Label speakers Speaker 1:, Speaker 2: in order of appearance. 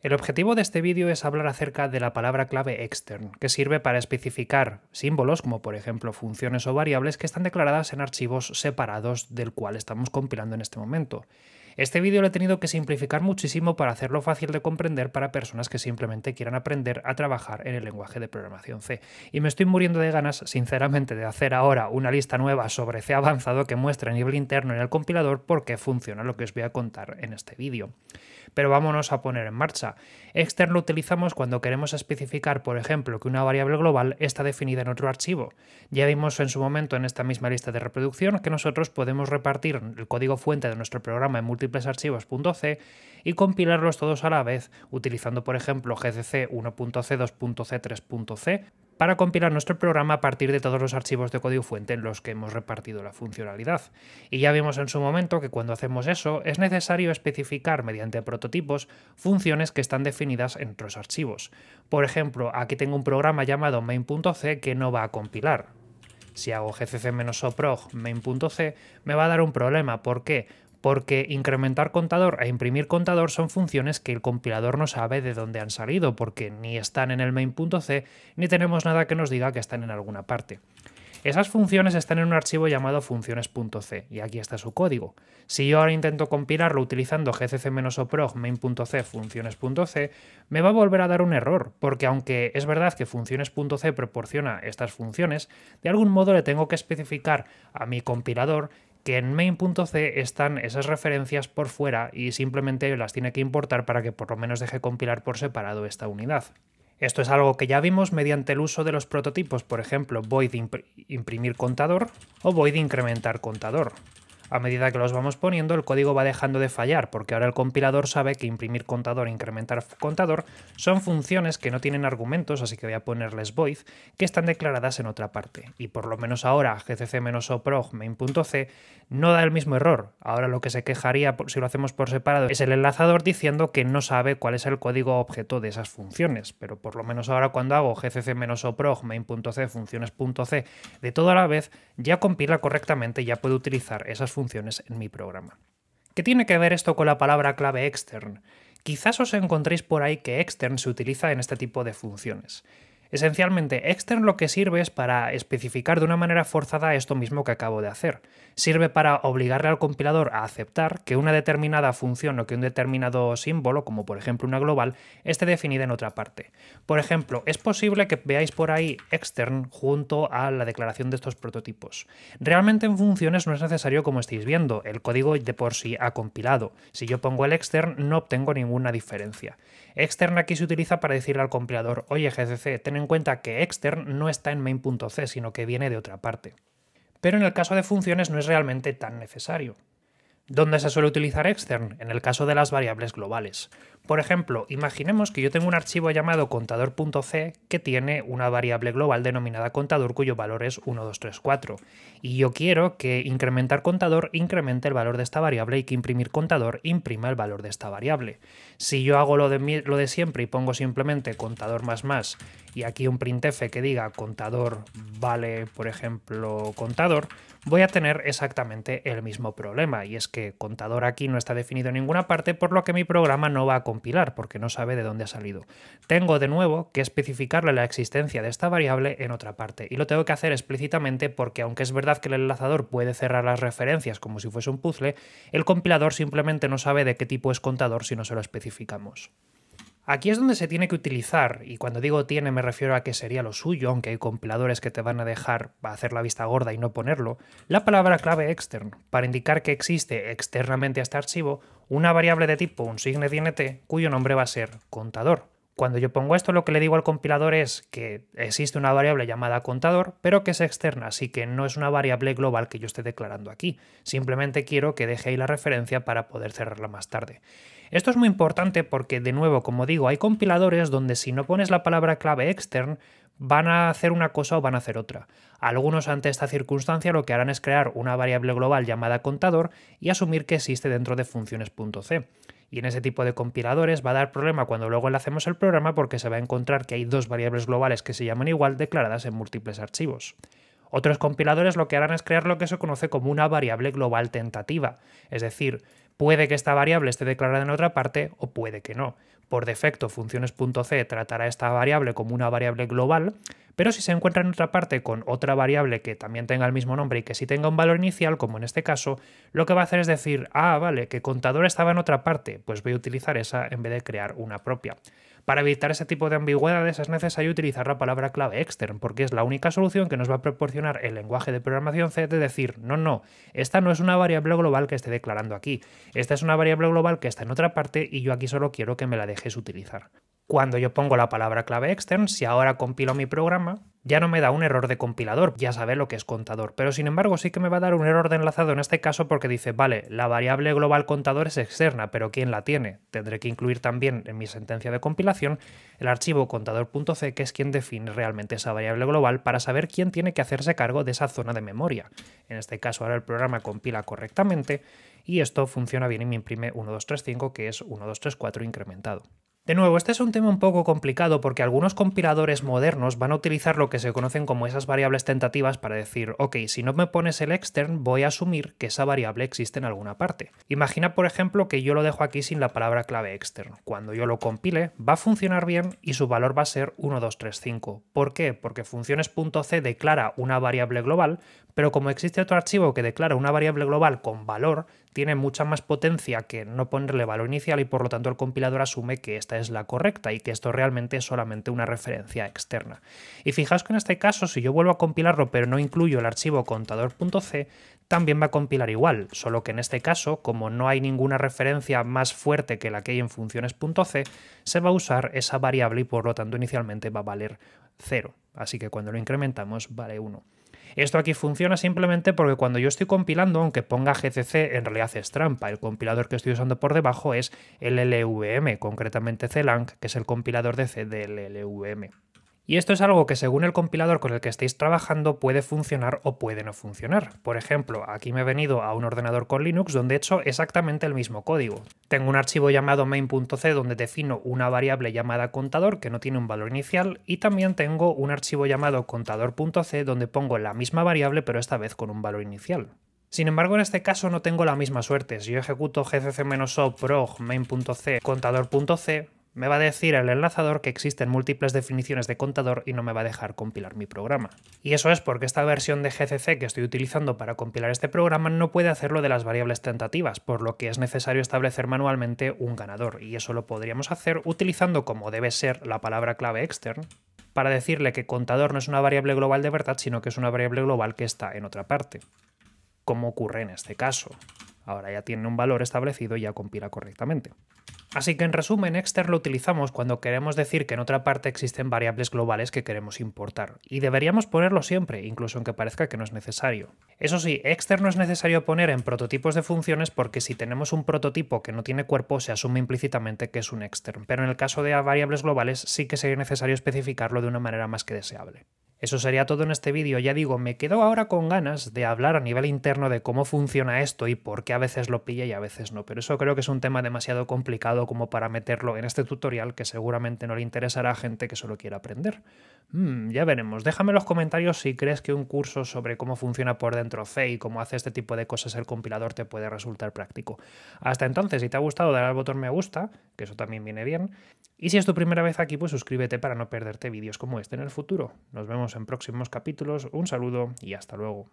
Speaker 1: El objetivo de este vídeo es hablar acerca de la palabra clave extern, que sirve para especificar símbolos, como por ejemplo funciones o variables, que están declaradas en archivos separados del cual estamos compilando en este momento. Este vídeo lo he tenido que simplificar muchísimo para hacerlo fácil de comprender para personas que simplemente quieran aprender a trabajar en el lenguaje de programación C. Y me estoy muriendo de ganas, sinceramente, de hacer ahora una lista nueva sobre C avanzado que muestre a nivel interno en el compilador por qué funciona lo que os voy a contar en este vídeo. Pero vámonos a poner en marcha. Extern lo utilizamos cuando queremos especificar, por ejemplo, que una variable global está definida en otro archivo. Ya vimos en su momento en esta misma lista de reproducción que nosotros podemos repartir el código fuente de nuestro programa en múltiples archivos .c y compilarlos todos a la vez, utilizando, por ejemplo, gcc 1.c, 2.c, 3.c para compilar nuestro programa a partir de todos los archivos de código fuente en los que hemos repartido la funcionalidad. Y ya vimos en su momento que cuando hacemos eso es necesario especificar mediante prototipos funciones que están definidas en otros archivos. Por ejemplo, aquí tengo un programa llamado main.c que no va a compilar. Si hago gcc-oprog main.c me va a dar un problema. ¿Por qué? porque incrementar contador e imprimir contador son funciones que el compilador no sabe de dónde han salido, porque ni están en el main.c ni tenemos nada que nos diga que están en alguna parte. Esas funciones están en un archivo llamado funciones.c, y aquí está su código. Si yo ahora intento compilarlo utilizando gcc-oprog main.c funciones.c, me va a volver a dar un error, porque aunque es verdad que funciones.c proporciona estas funciones, de algún modo le tengo que especificar a mi compilador que en main.c están esas referencias por fuera y simplemente las tiene que importar para que por lo menos deje compilar por separado esta unidad. Esto es algo que ya vimos mediante el uso de los prototipos, por ejemplo, void imprimir contador o void incrementar contador. A medida que los vamos poniendo, el código va dejando de fallar, porque ahora el compilador sabe que imprimir contador e incrementar contador son funciones que no tienen argumentos, así que voy a ponerles void, que están declaradas en otra parte. Y por lo menos ahora gcc-oprog main.c no da el mismo error. Ahora lo que se quejaría si lo hacemos por separado es el enlazador diciendo que no sabe cuál es el código objeto de esas funciones, pero por lo menos ahora cuando hago gcc-oprog main.c funciones.c de toda la vez, ya compila correctamente, ya puedo utilizar esas funciones funciones en mi programa. ¿Qué tiene que ver esto con la palabra clave extern? Quizás os encontréis por ahí que extern se utiliza en este tipo de funciones. Esencialmente, extern lo que sirve es para especificar de una manera forzada esto mismo que acabo de hacer. Sirve para obligarle al compilador a aceptar que una determinada función o que un determinado símbolo, como por ejemplo una global, esté definida en otra parte. Por ejemplo, es posible que veáis por ahí extern junto a la declaración de estos prototipos. Realmente en funciones no es necesario como estáis viendo, el código de por sí ha compilado. Si yo pongo el extern no obtengo ninguna diferencia. Extern aquí se utiliza para decirle al compilador, oye GCC, en cuenta que extern no está en main.c, sino que viene de otra parte. Pero en el caso de funciones no es realmente tan necesario. ¿Dónde se suele utilizar extern? En el caso de las variables globales. Por ejemplo, imaginemos que yo tengo un archivo llamado contador.c que tiene una variable global denominada contador cuyo valor es 1, 2, 3, 4. Y yo quiero que incrementar contador incremente el valor de esta variable y que imprimir contador imprima el valor de esta variable. Si yo hago lo de, lo de siempre y pongo simplemente contador más más y aquí un printf que diga contador vale, por ejemplo, contador, voy a tener exactamente el mismo problema, y es que contador aquí no está definido en ninguna parte, por lo que mi programa no va a compilar, porque no sabe de dónde ha salido. Tengo de nuevo que especificarle la existencia de esta variable en otra parte, y lo tengo que hacer explícitamente porque aunque es verdad que el enlazador puede cerrar las referencias como si fuese un puzzle, el compilador simplemente no sabe de qué tipo es contador si no se lo especificamos. Aquí es donde se tiene que utilizar, y cuando digo tiene me refiero a que sería lo suyo, aunque hay compiladores que te van a dejar hacer la vista gorda y no ponerlo, la palabra clave extern, para indicar que existe externamente a este archivo una variable de tipo un signe cuyo nombre va a ser contador. Cuando yo pongo esto, lo que le digo al compilador es que existe una variable llamada contador, pero que es externa, así que no es una variable global que yo esté declarando aquí. Simplemente quiero que deje ahí la referencia para poder cerrarla más tarde. Esto es muy importante porque, de nuevo, como digo, hay compiladores donde si no pones la palabra clave extern, van a hacer una cosa o van a hacer otra. Algunos ante esta circunstancia lo que harán es crear una variable global llamada contador y asumir que existe dentro de funciones.c. Y en ese tipo de compiladores va a dar problema cuando luego le hacemos el programa porque se va a encontrar que hay dos variables globales que se llaman igual declaradas en múltiples archivos. Otros compiladores lo que harán es crear lo que se conoce como una variable global tentativa, es decir, puede que esta variable esté declarada en otra parte o puede que no. Por defecto, funciones.c tratará esta variable como una variable global, pero si se encuentra en otra parte con otra variable que también tenga el mismo nombre y que sí tenga un valor inicial, como en este caso, lo que va a hacer es decir, ah, vale, que contador estaba en otra parte, pues voy a utilizar esa en vez de crear una propia. Para evitar ese tipo de ambigüedades es necesario utilizar la palabra clave extern, porque es la única solución que nos va a proporcionar el lenguaje de programación C de decir, no, no, esta no es una variable global que esté declarando aquí, esta es una variable global que está en otra parte y yo aquí solo quiero que me la dejes utilizar. Cuando yo pongo la palabra clave extern, si ahora compilo mi programa, ya no me da un error de compilador, ya sabe lo que es contador, pero sin embargo sí que me va a dar un error de enlazado en este caso porque dice, vale, la variable global contador es externa, pero ¿quién la tiene? Tendré que incluir también en mi sentencia de compilación el archivo contador.c, que es quien define realmente esa variable global para saber quién tiene que hacerse cargo de esa zona de memoria. En este caso ahora el programa compila correctamente y esto funciona bien y me imprime 1235, que es 1234 incrementado. De nuevo, este es un tema un poco complicado porque algunos compiladores modernos van a utilizar lo que se conocen como esas variables tentativas para decir, ok, si no me pones el extern, voy a asumir que esa variable existe en alguna parte. Imagina, por ejemplo, que yo lo dejo aquí sin la palabra clave extern. Cuando yo lo compile, va a funcionar bien y su valor va a ser 1235. ¿Por qué? Porque funciones.c declara una variable global, pero como existe otro archivo que declara una variable global con valor, tiene mucha más potencia que no ponerle valor inicial y por lo tanto el compilador asume que esta es la correcta y que esto realmente es solamente una referencia externa. Y fijaos que en este caso, si yo vuelvo a compilarlo pero no incluyo el archivo contador.c, también va a compilar igual, solo que en este caso, como no hay ninguna referencia más fuerte que la que hay en funciones.c, se va a usar esa variable y por lo tanto inicialmente va a valer 0. Así que cuando lo incrementamos vale 1. Esto aquí funciona simplemente porque cuando yo estoy compilando, aunque ponga GCC, en realidad es trampa. El compilador que estoy usando por debajo es el LLVM, concretamente CLang, que es el compilador de C del LLVM. Y esto es algo que según el compilador con el que estéis trabajando puede funcionar o puede no funcionar. Por ejemplo, aquí me he venido a un ordenador con Linux donde he hecho exactamente el mismo código. Tengo un archivo llamado main.c donde defino una variable llamada contador que no tiene un valor inicial y también tengo un archivo llamado contador.c donde pongo la misma variable pero esta vez con un valor inicial. Sin embargo, en este caso no tengo la misma suerte. Si yo ejecuto gcc-o prog main.c contador.c, me va a decir el enlazador que existen múltiples definiciones de contador y no me va a dejar compilar mi programa. Y eso es porque esta versión de GCC que estoy utilizando para compilar este programa no puede hacerlo de las variables tentativas, por lo que es necesario establecer manualmente un ganador, y eso lo podríamos hacer utilizando como debe ser la palabra clave extern, para decirle que contador no es una variable global de verdad, sino que es una variable global que está en otra parte, como ocurre en este caso. Ahora ya tiene un valor establecido y ya compila correctamente. Así que en resumen, Exter lo utilizamos cuando queremos decir que en otra parte existen variables globales que queremos importar, y deberíamos ponerlo siempre, incluso aunque parezca que no es necesario. Eso sí, Exter no es necesario poner en prototipos de funciones porque si tenemos un prototipo que no tiene cuerpo se asume implícitamente que es un Extern, pero en el caso de variables globales sí que sería necesario especificarlo de una manera más que deseable. Eso sería todo en este vídeo. Ya digo, me quedo ahora con ganas de hablar a nivel interno de cómo funciona esto y por qué a veces lo pilla y a veces no, pero eso creo que es un tema demasiado complicado como para meterlo en este tutorial que seguramente no le interesará a gente que solo quiera aprender. Hmm, ya veremos. Déjame en los comentarios si crees que un curso sobre cómo funciona por dentro C y cómo hace este tipo de cosas el compilador te puede resultar práctico. Hasta entonces, si te ha gustado, dale al botón me gusta, que eso también viene bien. Y si es tu primera vez aquí, pues suscríbete para no perderte vídeos como este en el futuro. Nos vemos en próximos capítulos. Un saludo y hasta luego.